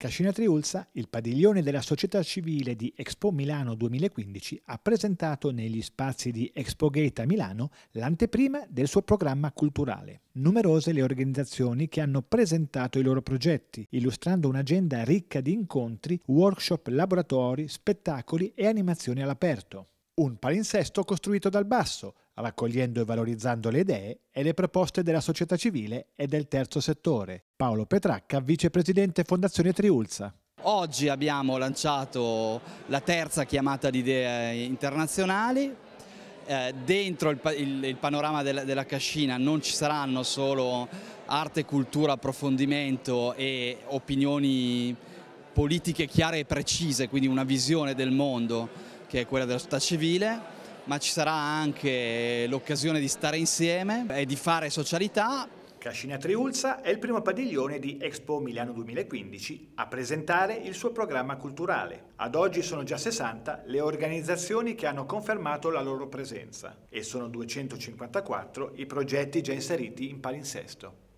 Cascina Triulza, il padiglione della società civile di Expo Milano 2015, ha presentato negli spazi di Expo Gate a Milano l'anteprima del suo programma culturale. Numerose le organizzazioni che hanno presentato i loro progetti, illustrando un'agenda ricca di incontri, workshop, laboratori, spettacoli e animazioni all'aperto. Un palinsesto costruito dal basso, raccogliendo e valorizzando le idee e le proposte della società civile e del terzo settore. Paolo Petracca, vicepresidente Fondazione Triulza. Oggi abbiamo lanciato la terza chiamata di idee internazionali. Eh, dentro il, il, il panorama della, della cascina non ci saranno solo arte, cultura, approfondimento e opinioni politiche chiare e precise, quindi una visione del mondo che è quella della società civile, ma ci sarà anche l'occasione di stare insieme e di fare socialità. Cascina Triulza è il primo padiglione di Expo Milano 2015 a presentare il suo programma culturale. Ad oggi sono già 60 le organizzazioni che hanno confermato la loro presenza e sono 254 i progetti già inseriti in palinsesto.